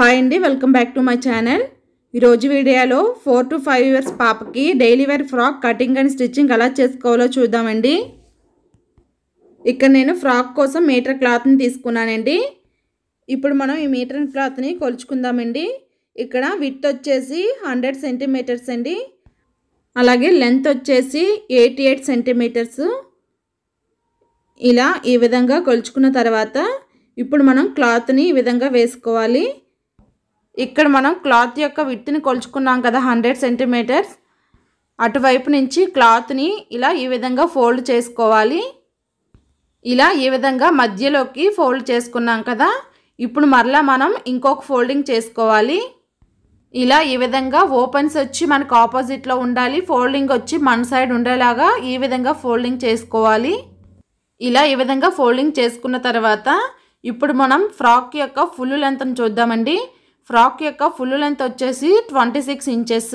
hi అండి welcome back to my channel ఈరోజు వీడియోలో ఫోర్ టు ఫైవ్ ఇయర్స్ పాపకి daily wear frock cutting and stitching ఎలా చేసుకోవాలో చూద్దామండి ఇక్కడ నేను ఫ్రాక్ కోసం మీటర్ క్లాత్ని తీసుకున్నానండి ఇప్పుడు మనం ఈ మీటర్ క్లాత్ని కొలుచుకుందామండి ఇక్కడ విత్ వచ్చేసి హండ్రెడ్ సెంటీమీటర్స్ అండి అలాగే లెంత్ వచ్చేసి ఎయిటీ ఎయిట్ సెంటీమీటర్స్ ఇలా ఈ విధంగా కొలుచుకున్న తర్వాత ఇప్పుడు మనం క్లాత్ని ఈ విధంగా వేసుకోవాలి ఇక్కడ మనం క్లాత్ యొక్క విత్తుని కొలుచుకున్నాం కదా హండ్రెడ్ సెంటీమీటర్స్ అటువైపు నుంచి క్లాత్ని ఇలా ఈ విధంగా ఫోల్డ్ చేసుకోవాలి ఇలా ఈ విధంగా మధ్యలోకి ఫోల్డ్ చేసుకున్నాం కదా ఇప్పుడు మరలా మనం ఇంకొక ఫోల్డింగ్ చేసుకోవాలి ఇలా ఈ విధంగా ఓపెన్స్ వచ్చి మనకు ఆపోజిట్లో ఉండాలి ఫోల్డింగ్ వచ్చి మన సైడ్ ఉండేలాగా ఈ విధంగా ఫోల్డింగ్ చేసుకోవాలి ఇలా ఈ విధంగా ఫోల్డింగ్ చేసుకున్న తర్వాత ఇప్పుడు మనం ఫ్రాక్ యొక్క ఫుల్ లెంత్ను చూద్దామండి ఫ్రాక్ యొక్క ఫుల్ లెంత్ వచ్చేసి ట్వంటీ సిక్స్ ఇంచెస్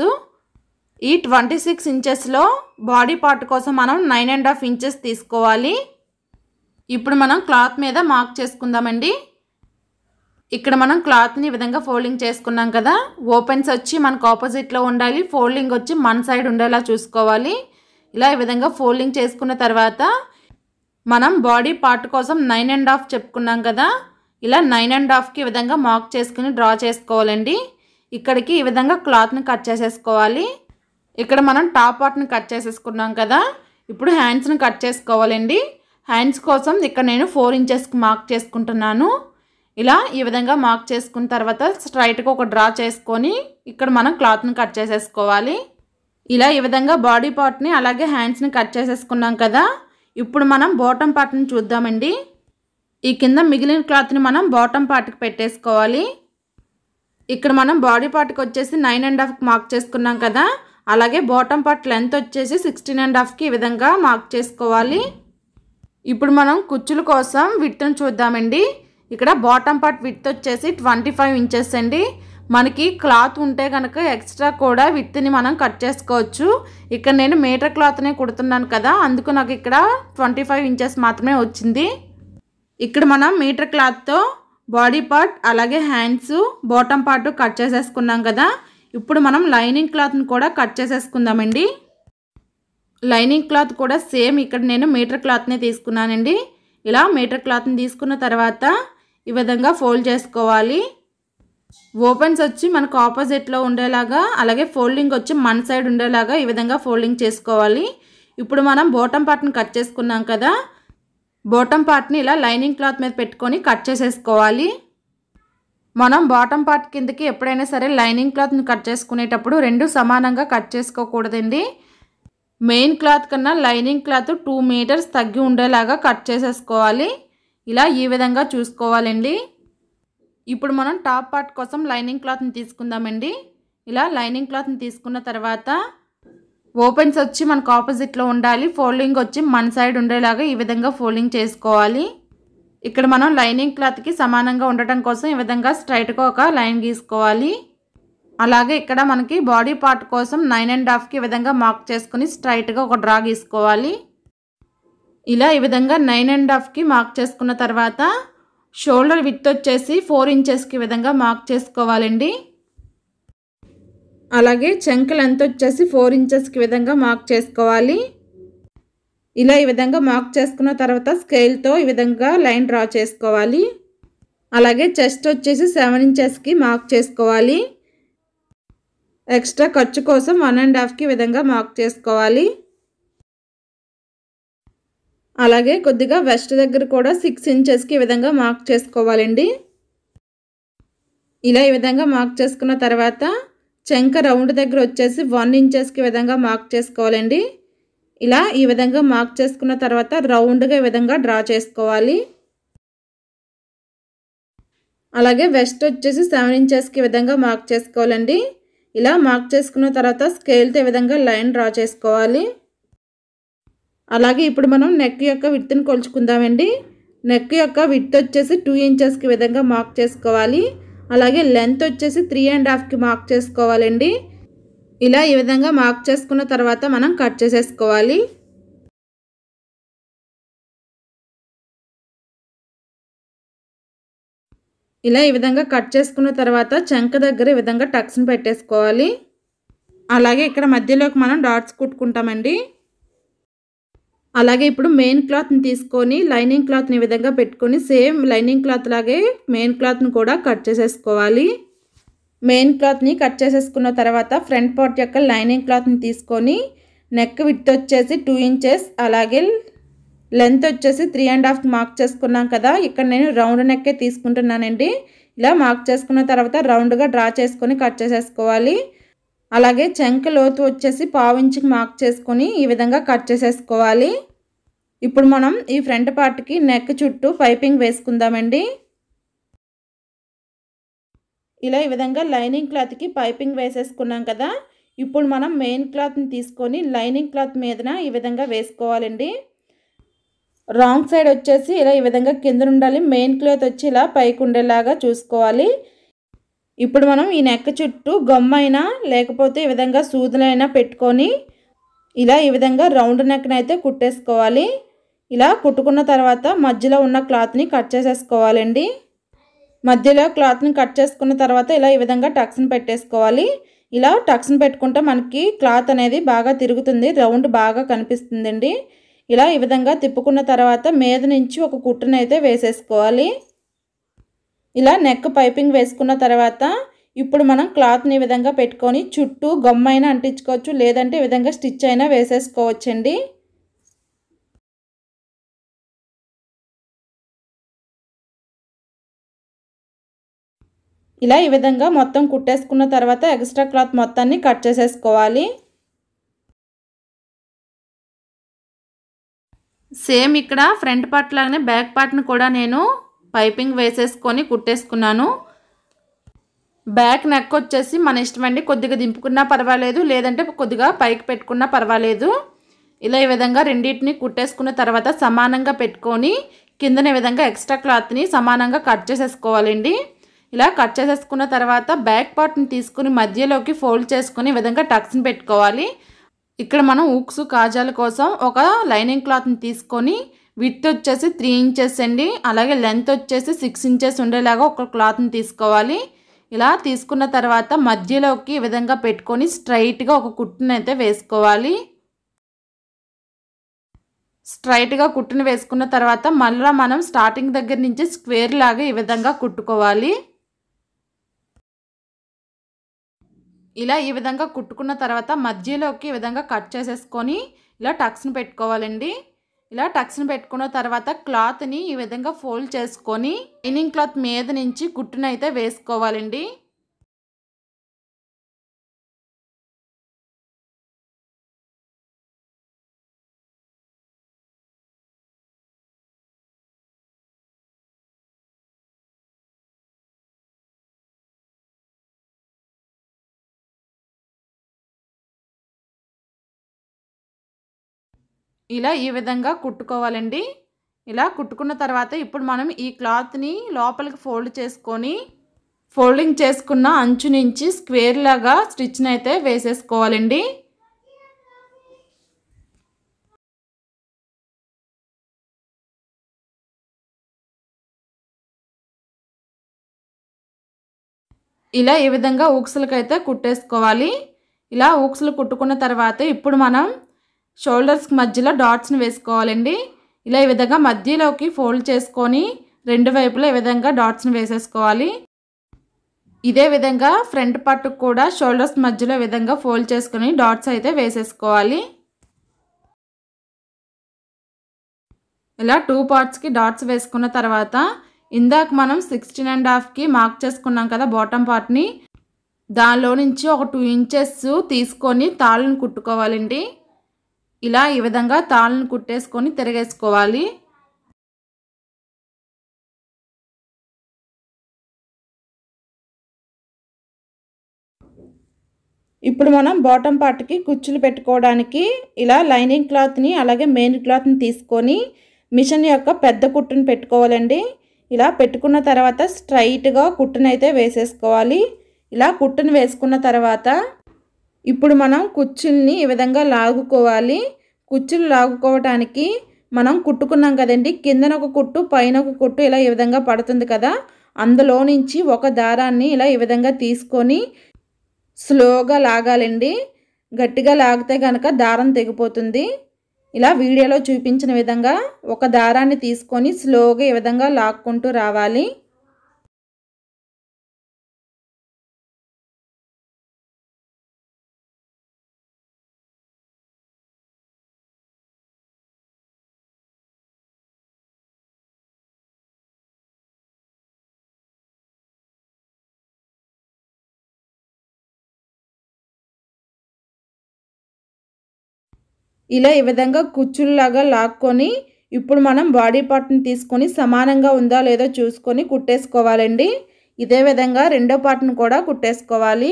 ఈ ట్వంటీ సిక్స్ ఇంచెస్లో బాడీ పార్ట్ కోసం మనం నైన్ అండ్ హాఫ్ ఇంచెస్ తీసుకోవాలి ఇప్పుడు మనం క్లాత్ మీద మార్క్ చేసుకుందామండి ఇక్కడ మనం క్లాత్ని ఈ విధంగా ఫోల్డింగ్ చేసుకున్నాం కదా ఓపెన్స్ వచ్చి మనకు ఆపోజిట్లో ఉండాలి ఫోల్డింగ్ వచ్చి మన సైడ్ ఉండేలా చూసుకోవాలి ఇలా ఈ విధంగా ఫోల్డింగ్ చేసుకున్న తర్వాత మనం బాడీ పార్ట్ కోసం నైన్ అండ్ హాఫ్ చెప్పుకున్నాం కదా ఇలా నైన్ అండ్ హాఫ్కి ఈ విధంగా మార్క్ చేసుకుని డ్రా చేసుకోవాలండి ఇక్కడికి ఈ విధంగా క్లాత్ని కట్ చేసేసుకోవాలి ఇక్కడ మనం టాప్ పార్ట్ని కట్ చేసేసుకున్నాం కదా ఇప్పుడు హ్యాండ్స్ని కట్ చేసుకోవాలండి హ్యాండ్స్ కోసం ఇక్కడ నేను ఫోర్ ఇంచెస్కి మార్క్ చేసుకుంటున్నాను ఇలా ఈ విధంగా మార్క్ చేసుకున్న తర్వాత స్ట్రైట్గా ఒక డ్రా చేసుకొని ఇక్కడ మనం క్లాత్ని కట్ చేసేసుకోవాలి ఇలా ఈ విధంగా బాడీ పార్ట్ని అలాగే హ్యాండ్స్ని కట్ చేసేసుకున్నాం కదా ఇప్పుడు మనం బాటమ్ పార్ట్ని చూద్దామండి ఈ కింద మిగిలిన క్లాత్ని మనం బాటమ్ పార్ట్కి పెట్టేసుకోవాలి ఇక్కడ మనం బాడీ పార్ట్కి వచ్చేసి నైన్ అండ్ హాఫ్కి మార్క్ చేసుకున్నాం కదా అలాగే బాటమ్ పార్ట్ లెంత్ వచ్చేసి సిక్స్టీన్ అండ్ హాఫ్కి ఈ విధంగా మార్క్ చేసుకోవాలి ఇప్పుడు మనం కుచ్చుల కోసం విత్తును చూద్దామండి ఇక్కడ బాటమ్ పార్ట్ విత్ వచ్చేసి ట్వంటీ ఫైవ్ ఇంచెస్ అండి మనకి క్లాత్ ఉంటే కనుక ఎక్స్ట్రా కూడా విత్ని మనం కట్ చేసుకోవచ్చు ఇక్కడ నేను మీటర్ క్లాత్నే కుడుతున్నాను కదా అందుకు నాకు ఇక్కడ ట్వంటీ ఫైవ్ ఇంచెస్ మాత్రమే వచ్చింది ఇక్కడ మనం మీటర్ క్లాత్తో బాడీ పార్ట్ అలాగే హ్యాండ్స్ బాటమ్ పార్ట్ కట్ చేసేసుకున్నాం కదా ఇప్పుడు మనం లైనింగ్ క్లాత్ని కూడా కట్ చేసేసుకుందామండి లైనింగ్ క్లాత్ కూడా సేమ్ ఇక్కడ నేను మీటర్ క్లాత్నే తీసుకున్నానండి ఇలా మీటర్ క్లాత్ని తీసుకున్న తర్వాత ఈ విధంగా ఫోల్డ్ చేసుకోవాలి ఓపెన్స్ వచ్చి మనకు ఆపోజిట్లో ఉండేలాగా అలాగే ఫోల్డింగ్ వచ్చి మన సైడ్ ఉండేలాగా ఈ విధంగా ఫోల్డింగ్ చేసుకోవాలి ఇప్పుడు మనం బోటం పార్ట్ని కట్ చేసుకున్నాం కదా బాటమ్ పార్ట్ని ఇలా లైనింగ్ క్లాత్ మీద పెట్టుకొని కట్ చేసేసుకోవాలి మనం బాటమ్ పార్ట్ కిందకి ఎప్పుడైనా సరే లైనింగ్ క్లాత్ని కట్ చేసుకునేటప్పుడు రెండు సమానంగా కట్ చేసుకోకూడదండి మెయిన్ క్లాత్ కన్నా లైనింగ్ క్లాత్ టూ మీటర్స్ తగ్గి ఉండేలాగా కట్ చేసేసుకోవాలి ఇలా ఈ విధంగా చూసుకోవాలండి ఇప్పుడు మనం టాప్ పార్ట్ కోసం లైనింగ్ క్లాత్ని తీసుకుందామండి ఇలా లైనింగ్ క్లాత్ని తీసుకున్న తర్వాత ఓపెన్స్ వచ్చి మనకు ఆపోజిట్లో ఉండాలి ఫోల్డింగ్ వచ్చి మన సైడ్ ఉండేలాగా ఈ విధంగా ఫోల్డింగ్ చేసుకోవాలి ఇక్కడ మనం లైనింగ్ క్లాత్కి సమానంగా ఉండటం కోసం ఈ విధంగా స్ట్రైట్గా ఒక లైన్ గీసుకోవాలి అలాగే ఇక్కడ మనకి బాడీ పార్ట్ కోసం నైన్ అండ్ హాఫ్కి ఈ విధంగా మార్క్ చేసుకుని స్ట్రైట్గా ఒక డ్రా గీసుకోవాలి ఇలా ఈ విధంగా నైన్ అండ్ హాఫ్కి మార్క్ చేసుకున్న తర్వాత షోల్డర్ విత్ వచ్చేసి ఫోర్ ఇంచెస్కి విధంగా మార్క్ చేసుకోవాలండి అలాగే చెంకలు ఎంత వచ్చేసి ఫోర్ ఇంచెస్కి విధంగా మార్క్ చేసుకోవాలి ఇలా ఈ విధంగా మార్క్ చేసుకున్న తర్వాత స్కేల్తో ఈ విధంగా లైన్ డ్రా చేసుకోవాలి అలాగే చెస్ట్ వచ్చేసి సెవెన్ ఇంచెస్కి మార్క్ చేసుకోవాలి ఎక్స్ట్రా ఖర్చు కోసం వన్ అండ్ హాఫ్కి విధంగా మార్క్ చేసుకోవాలి అలాగే కొద్దిగా వెస్ట్ దగ్గర కూడా సిక్స్ ఇంచెస్కి విధంగా మార్క్ చేసుకోవాలండి ఇలా ఈ విధంగా మార్క్ చేసుకున్న తర్వాత చెంక రౌండ్ దగ్గర వచ్చేసి వన్ ఇంచెస్కి విధంగా మార్క్ చేసుకోవాలండి ఇలా ఈ విధంగా మార్క్ చేసుకున్న తర్వాత రౌండ్గా ఈ విధంగా డ్రా చేసుకోవాలి అలాగే వెస్ట్ వచ్చేసి సెవెన్ ఇంచెస్కి విధంగా మార్క్ చేసుకోవాలండి ఇలా మార్క్ చేసుకున్న తర్వాత స్కేల్తో విధంగా లైన్ డ్రా చేసుకోవాలి అలాగే ఇప్పుడు మనం నెక్ యొక్క విత్తుని కొలుచుకుందామండి నెక్ యొక్క విత్ వచ్చేసి టూ ఇంచెస్కి విధంగా మార్క్ చేసుకోవాలి అలాగే లెంత్ వచ్చేసి త్రీ అండ్ హాఫ్కి మార్క్ చేసుకోవాలండి ఇలా ఈ విధంగా మార్క్ చేసుకున్న తర్వాత మనం కట్ చేసేసుకోవాలి ఇలా ఈ విధంగా కట్ చేసుకున్న తర్వాత చెంక దగ్గర ఈ విధంగా టక్స్ని పెట్టేసుకోవాలి అలాగే ఇక్కడ మధ్యలోకి మనం డాట్స్ కుట్టుకుంటామండి అలాగే ఇప్పుడు మెయిన్ క్లాత్ని తీసుకొని లైనింగ్ క్లాత్ని ఈ విధంగా పెట్టుకొని సేమ్ లైనింగ్ క్లాత్ లాగే మెయిన్ క్లాత్ని కూడా కట్ చేసేసుకోవాలి మెయిన్ క్లాత్ని కట్ చేసేసుకున్న తర్వాత ఫ్రంట్ పార్ట్ యొక్క లైనింగ్ క్లాత్ని తీసుకొని నెక్ విత్ వచ్చేసి టూ ఇంచెస్ అలాగే లెంత్ వచ్చేసి త్రీ అండ్ హాఫ్ మార్క్ చేసుకున్నాం కదా ఇక్కడ నేను రౌండ్ నెక్కే తీసుకుంటున్నానండి ఇలా మార్క్ చేసుకున్న తర్వాత రౌండ్గా డ్రా చేసుకొని కట్ చేసేసుకోవాలి అలాగే చెంక లోతు వచ్చేసి పావించికి మార్క్ చేసుకొని ఈ విధంగా కట్ చేసేసుకోవాలి ఇప్పుడు మనం ఈ ఫ్రంట్ పార్ట్కి నెక్ చుట్టూ పైపింగ్ వేసుకుందామండి ఇలా ఈ విధంగా లైనింగ్ క్లాత్కి పైపింగ్ వేసేసుకున్నాం కదా ఇప్పుడు మనం మెయిన్ క్లాత్ని తీసుకొని లైనింగ్ క్లాత్ మీదన ఈ విధంగా వేసుకోవాలండి రాంగ్ సైడ్ వచ్చేసి ఇలా ఈ విధంగా కింద ఉండాలి మెయిన్ క్లాత్ వచ్చి ఇలా పైకి ఉండేలాగా చూసుకోవాలి ఇప్పుడు మనం ఈ నెక్క చుట్టూ గమ్మైనా లేకపోతే ఈ విధంగా సూదులైనా పెట్టుకొని ఇలా ఈ విధంగా రౌండ్ అయితే కుట్టేసుకోవాలి ఇలా కుట్టుకున్న తర్వాత మధ్యలో ఉన్న క్లాత్ని కట్ చేసేసుకోవాలండి మధ్యలో క్లాత్ని కట్ చేసుకున్న తర్వాత ఇలా ఈ విధంగా టక్స్ని పెట్టేసుకోవాలి ఇలా టక్స్ని పెట్టుకుంటే మనకి క్లాత్ అనేది బాగా తిరుగుతుంది రౌండ్ బాగా కనిపిస్తుందండి ఇలా ఈ విధంగా తిప్పుకున్న తర్వాత మీద నుంచి ఒక కుట్టునైతే వేసేసుకోవాలి ఇలా నెక్ పైపింగ్ వేసుకున్న తర్వాత ఇప్పుడు మనం క్లాత్ని ఈ విధంగా పెట్టుకొని చుట్టూ గమ్మైనా అంటించుకోవచ్చు లేదంటే ఈ విధంగా స్టిచ్ అయినా వేసేసుకోవచ్చండి ఇలా ఈ విధంగా మొత్తం కుట్టేసుకున్న తర్వాత ఎక్స్ట్రా క్లాత్ మొత్తాన్ని కట్ చేసేసుకోవాలి సేమ్ ఇక్కడ ఫ్రంట్ పార్ట్ లాగానే బ్యాక్ పార్ట్ని కూడా నేను పైపింగ్ వేసేసుకొని కుట్టేసుకున్నాను బ్యాక్ నెక్ వచ్చేసి మన ఇష్టం అండి కొద్దిగా దింపుకున్నా పర్వాలేదు లేదంటే కొద్దిగా పైకి పెట్టుకున్నా పర్వాలేదు ఇలా ఈ విధంగా రెండింటిని కుట్టేసుకున్న తర్వాత సమానంగా పెట్టుకొని కిందనే విధంగా ఎక్స్ట్రా క్లాత్ని సమానంగా కట్ చేసేసుకోవాలండి ఇలా కట్ చేసేసుకున్న తర్వాత బ్యాక్ పార్ట్ని తీసుకుని మధ్యలోకి ఫోల్డ్ చేసుకుని ఈ విధంగా టక్స్ని పెట్టుకోవాలి ఇక్కడ మనం ఉక్స్ కాజాల కోసం ఒక లైనింగ్ క్లాత్ని తీసుకొని విత్ వచ్చేసి త్రీ ఇంచెస్ అండి అలాగే లెంత్ వచ్చేసి సిక్స్ ఇంచెస్ ఉండేలాగా ఒక క్లాత్ని తీసుకోవాలి ఇలా తీసుకున్న తర్వాత మధ్యలోకి ఈ విధంగా పెట్టుకొని స్ట్రైట్గా ఒక కుట్టును అయితే వేసుకోవాలి స్ట్రైట్గా కుట్టును వేసుకున్న తర్వాత మళ్ళీ మనం స్టార్టింగ్ దగ్గర నుంచి స్క్వేర్ లాగా ఈ విధంగా కుట్టుకోవాలి ఇలా ఈ విధంగా కుట్టుకున్న తర్వాత మధ్యలోకి ఈ విధంగా కట్ చేసేసుకొని ఇలా టక్స్ని పెట్టుకోవాలండి ఇలా టక్స్ని పెట్టుకున్న తర్వాత క్లాత్ని ఈ విధంగా ఫోల్డ్ చేసుకొని లైనింగ్ క్లాత్ మీద నుంచి గుట్టునైతే వేసుకోవాలండి ఇలా ఈ విధంగా కుట్టుకోవాలండి ఇలా కుట్టుకున్న తర్వాత ఇప్పుడు మనం ఈ క్లాత్ని లోపలికి ఫోల్డ్ చేసుకొని ఫోల్డింగ్ చేసుకున్న అంచు నుంచి స్క్వేర్ లాగా స్టిచ్ని అయితే వేసేసుకోవాలండి ఇలా ఈ విధంగా ఊక్సులకైతే కుట్టేసుకోవాలి ఇలా ఊక్సులు కుట్టుకున్న తర్వాత ఇప్పుడు మనం షోల్డర్స్కి మధ్యలో డాట్స్ని వేసుకోవాలండి ఇలా ఈ విధంగా మధ్యలోకి ఫోల్డ్ చేసుకొని రెండు వైపులా ఈ విధంగా డాట్స్ని వేసేసుకోవాలి ఇదే విధంగా ఫ్రంట్ పార్ట్కి కూడా షోల్డర్స్ మధ్యలో విధంగా ఫోల్డ్ చేసుకుని డాట్స్ అయితే వేసేసుకోవాలి ఇలా టూ పార్ట్స్కి డాట్స్ వేసుకున్న తర్వాత ఇందాక మనం సిక్స్టీన్ అండ్ హాఫ్కి మార్క్ చేసుకున్నాం కదా బాటమ్ పార్ట్ని దానిలో నుంచి ఒక టూ ఇంచెస్ తీసుకొని తాళ్ళను కుట్టుకోవాలండి ఇలా ఈ విధంగా తాళ్ళను కుట్టేసుకొని తిరగేసుకోవాలి ఇప్పుడు మనం బాటమ్ పార్ట్కి కుచ్చులు పెట్టుకోవడానికి ఇలా లైనింగ్ క్లాత్ని అలాగే మెయిన్ క్లాత్ని తీసుకొని మిషన్ యొక్క పెద్ద కుట్టును పెట్టుకోవాలండి ఇలా పెట్టుకున్న తర్వాత స్ట్రైట్గా కుట్టునైతే వేసేసుకోవాలి ఇలా కుట్టును వేసుకున్న తర్వాత ఇప్పుడు మనం కుచ్చుల్ని ఈ విధంగా లాగుకోవాలి కుచ్చులు లాగుకోవటానికి మనం కుట్టుకున్నాం కదండి కిందన ఒక కుట్టు పైన ఒక కుట్టు ఇలా ఈ విధంగా పడుతుంది కదా అందులో నుంచి ఒక దారాన్ని ఇలా ఈ విధంగా తీసుకొని స్లోగా లాగాలండి గట్టిగా లాగితే కనుక దారం తెగిపోతుంది ఇలా వీడియోలో చూపించిన విధంగా ఒక దారాన్ని తీసుకొని స్లోగా ఈ విధంగా లాక్కుంటూ రావాలి ఇలా ఈ విధంగా కుచ్చుల్లాగా లాక్కొని ఇప్పుడు మనం బాడీ పార్ట్ని తీసుకొని సమానంగా ఉందా లేదో చూసుకొని కుట్టేసుకోవాలండి ఇదే విధంగా రెండో పార్ట్ని కూడా కుట్టేసుకోవాలి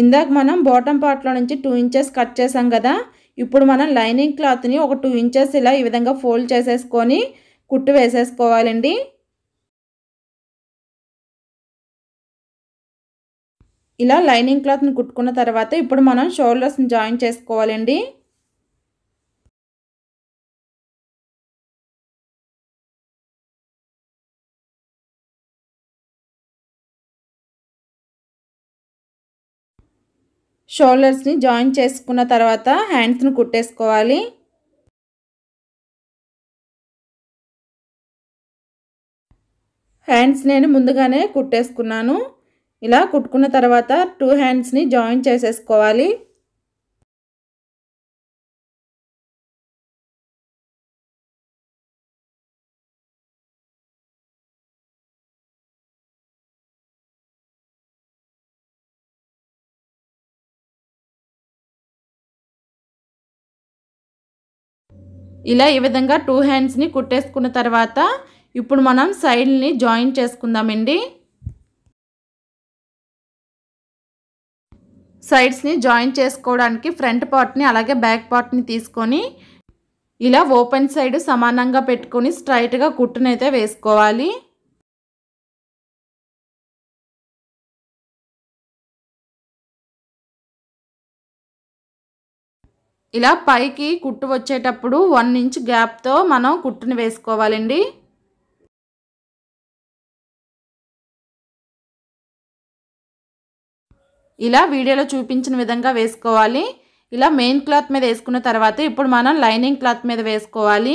ఇందాక మనం బాటమ్ పార్ట్లో నుంచి టూ ఇంచెస్ కట్ చేసాం కదా ఇప్పుడు మనం లైనింగ్ క్లాత్ని ఒక టూ ఇంచెస్ ఇలా ఈ విధంగా ఫోల్డ్ చేసేసుకొని కుట్టు వేసేసుకోవాలండి ఇలా లైనింగ్ క్లాత్ని కుట్టుకున్న తర్వాత ఇప్పుడు మనం షోల్డర్స్ని జాయిన్ చేసుకోవాలండి షోల్డర్స్ని జాయిన్ చేసుకున్న తర్వాత హ్యాండ్స్ను కుట్టేసుకోవాలి హ్యాండ్స్ నేను ముందుగానే కుట్టేసుకున్నాను ఇలా కుట్టుకున్న తర్వాత టూ హ్యాండ్స్ని జాయిన్ చేసేసుకోవాలి ఇలా ఈ విధంగా టూ హ్యాండ్స్ని కుట్టేసుకున్న తర్వాత ఇప్పుడు మనం సైడ్ని జాయిన్ చేసుకుందామండి సైడ్స్ని జాయిన్ చేసుకోవడానికి ఫ్రంట్ పార్ట్ని అలాగే బ్యాక్ పార్ట్ని తీసుకొని ఇలా ఓపెన్ సైడ్ సమానంగా పెట్టుకొని స్ట్రైట్గా కుట్టునైతే వేసుకోవాలి ఇలా పైకి కుట్టు వచ్చేటప్పుడు వన్ ఇంచ్ గ్యాప్తో మనం కుట్టుని వేసుకోవాలండి ఇలా వీడియోలో చూపించిన విధంగా వేసుకోవాలి ఇలా మెయిన్ క్లాత్ మీద వేసుకున్న తర్వాత ఇప్పుడు మనం లైనింగ్ క్లాత్ మీద వేసుకోవాలి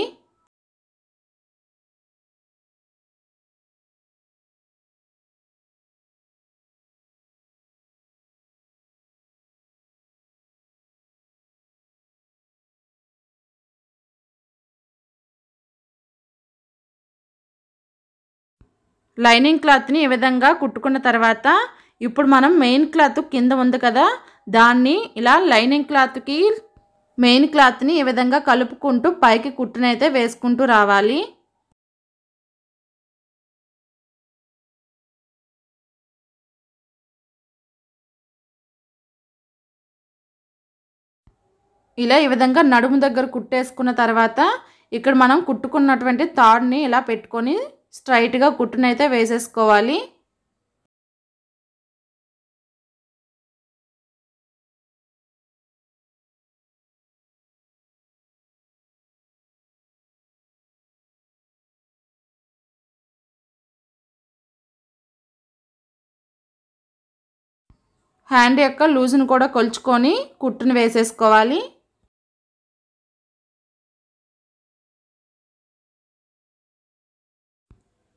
లైనింగ్ క్లాత్ని ఈ విధంగా కుట్టుకున్న తర్వాత ఇప్పుడు మనం మెయిన్ క్లాత్ కింద ఉంది కదా దాన్ని ఇలా లైనింగ్ క్లాత్కి మెయిన్ క్లాత్ని ఈ విధంగా కలుపుకుంటూ పైకి కుట్టునైతే వేసుకుంటూ రావాలి ఇలా ఈ విధంగా నడుము దగ్గర కుట్టేసుకున్న తర్వాత ఇక్కడ మనం కుట్టుకున్నటువంటి తాడ్ని ఇలా పెట్టుకొని స్ట్రైట్గా కుట్టునైతే వేసేసుకోవాలి హ్యాండ్ యొక్క లూజ్ను కూడా కొలుచుకొని కుట్టును వేసేసుకోవాలి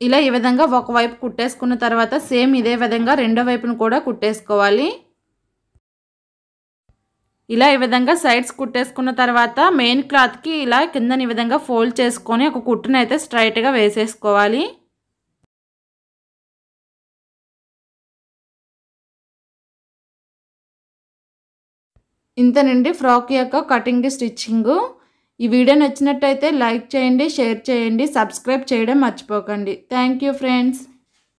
ఇలా ఈ విధంగా ఒకవైపు కుట్టేసుకున్న తర్వాత సేమ్ ఇదే విధంగా రెండో వైపును కూడా కుట్టేసుకోవాలి ఇలా ఈ విధంగా సైడ్స్ కుట్టేసుకున్న తర్వాత మెయిన్ క్లాత్కి ఇలా కిందని విధంగా ఫోల్డ్ చేసుకొని ఒక కుట్టునైతే స్ట్రైట్గా వేసేసుకోవాలి నుండి ఫ్రాక్ యొక్క కటింగ్ స్టిచ్చింగు ఈ వీడియో నచ్చినట్టయితే లైక్ చేయండి షేర్ చేయండి సబ్స్క్రైబ్ చేయడం మర్చిపోకండి థ్యాంక్ యూ ఫ్రెండ్స్